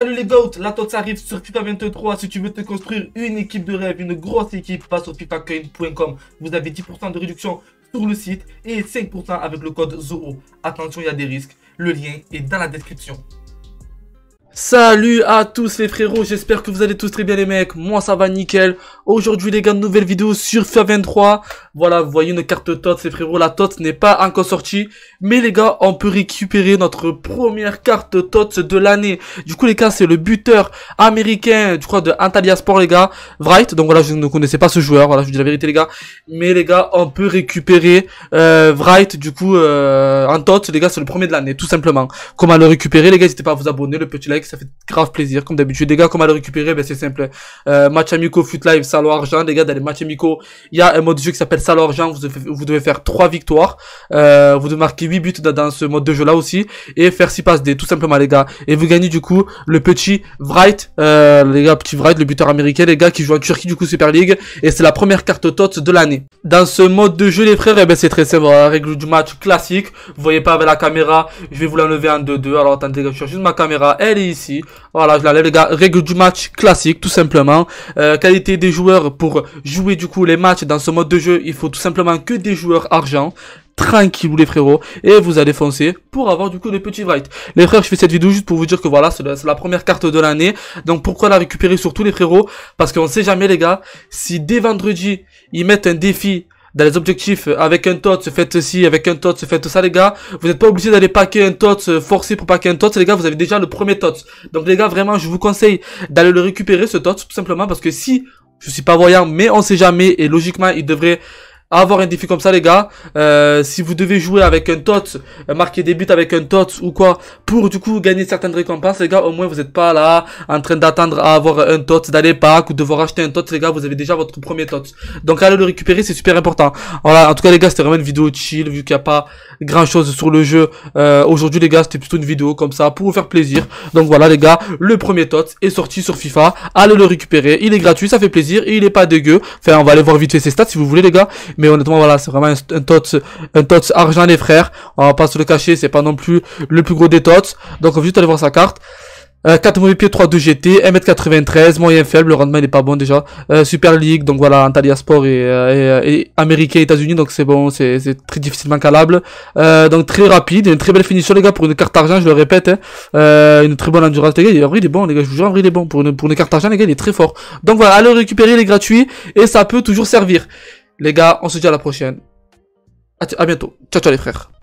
Salut les votes, la tox arrive sur FIFA 23 si tu veux te construire une équipe de rêve, une grosse équipe, passe sur fifacoin.com. Vous avez 10% de réduction sur le site et 5% avec le code ZOO. Attention, il y a des risques. Le lien est dans la description. Salut à tous les frérots, j'espère que vous allez tous très bien les mecs, moi ça va nickel Aujourd'hui les gars, nouvelle vidéo sur FIFA 23 Voilà, vous voyez une carte TOTS les frérots, la TOTS n'est pas encore sortie Mais les gars, on peut récupérer notre première carte TOTS de l'année Du coup les gars, c'est le buteur américain, je crois de Antalya Sport les gars Wright, donc voilà, je ne connaissais pas ce joueur, voilà, je vous dis la vérité les gars Mais les gars, on peut récupérer euh, Wright, du coup, euh, en TOTS les gars, c'est le premier de l'année, tout simplement Comment le récupérer les gars, n'hésitez pas à vous abonner, le petit like ça fait grave plaisir, comme d'habitude. Les gars, comment le récupérer Ben c'est simple. Euh, match amico, fut live, salo argent. Les gars, dans les Match il y a un mode de jeu qui s'appelle salo argent. Vous devez, vous devez faire 3 victoires. Euh, vous devez marquer 8 buts dans, ce mode de jeu là aussi. Et faire 6 passes D, tout simplement les gars. Et vous gagnez du coup le petit Wright. Euh, les gars, petit Wright, le buteur américain, les gars, qui joue en Turquie du coup Super League. Et c'est la première carte tot de l'année dans ce mode de jeu, les frères, eh ben, c'est très simple. La règle du match classique. Vous voyez pas avec la caméra. Je vais vous l'enlever en 2-2. Alors, attendez, je cherche juste ma caméra. Elle est ici. Voilà, je l'enlève, les gars. Règle du match classique, tout simplement. Euh, qualité des joueurs pour jouer, du coup, les matchs dans ce mode de jeu. Il faut tout simplement que des joueurs argent vous les frérots et vous allez foncer pour avoir du coup des petits rights. Les frères, je fais cette vidéo juste pour vous dire que voilà, c'est la, première carte de l'année. Donc pourquoi la récupérer sur tous les frérots Parce qu'on sait jamais les gars, si dès vendredi, ils mettent un défi dans les objectifs avec un tot se faites ceci, avec un tot se faites ça les gars. Vous n'êtes pas obligé d'aller paquer un tot euh, forcer pour paquer un tot les gars, vous avez déjà le premier tot Donc les gars, vraiment, je vous conseille d'aller le récupérer ce tot tout simplement parce que si, je suis pas voyant, mais on sait jamais, et logiquement, il devrait avoir un défi comme ça les gars euh, si vous devez jouer avec un tot euh, marquer des buts avec un tot ou quoi pour du coup gagner certaines récompenses les gars au moins vous n'êtes pas là en train d'attendre à avoir un tot d'aller pack ou devoir acheter un tot les gars vous avez déjà votre premier tot donc allez le récupérer c'est super important voilà en tout cas les gars c'était vraiment une vidéo chill vu qu'il n'y a pas grand chose sur le jeu euh, aujourd'hui les gars c'était plutôt une vidéo comme ça pour vous faire plaisir donc voilà les gars le premier tot est sorti sur FIFA allez le récupérer il est gratuit ça fait plaisir et il est pas dégueu enfin on va aller voir vite fait ses stats si vous voulez les gars mais honnêtement, voilà, c'est vraiment un, TOTS tot, un tot argent les frères. On va pas se le cacher, c'est pas non plus le plus gros des tots. Donc on va juste aller voir sa carte. Euh, 4 mauvais pieds, 3 GT, 1m93, moyen faible, le rendement n'est pas bon déjà. Euh, Super League, donc voilà, Antalya Sport et, euh, et, euh, américain, États-Unis, donc c'est bon, c'est très difficilement calable. donc très rapide, une très belle finition les gars pour une carte argent, je le répète, hein. une très bonne endurance les gars. Il, est bon les gars, je vous jure il est bon pour une pour une carte argent les gars, il est très fort. Donc voilà, allez récupérer, les gratuits et ça peut toujours servir. Les gars, on se dit à la prochaine. À, bientôt. Ciao, ciao les frères.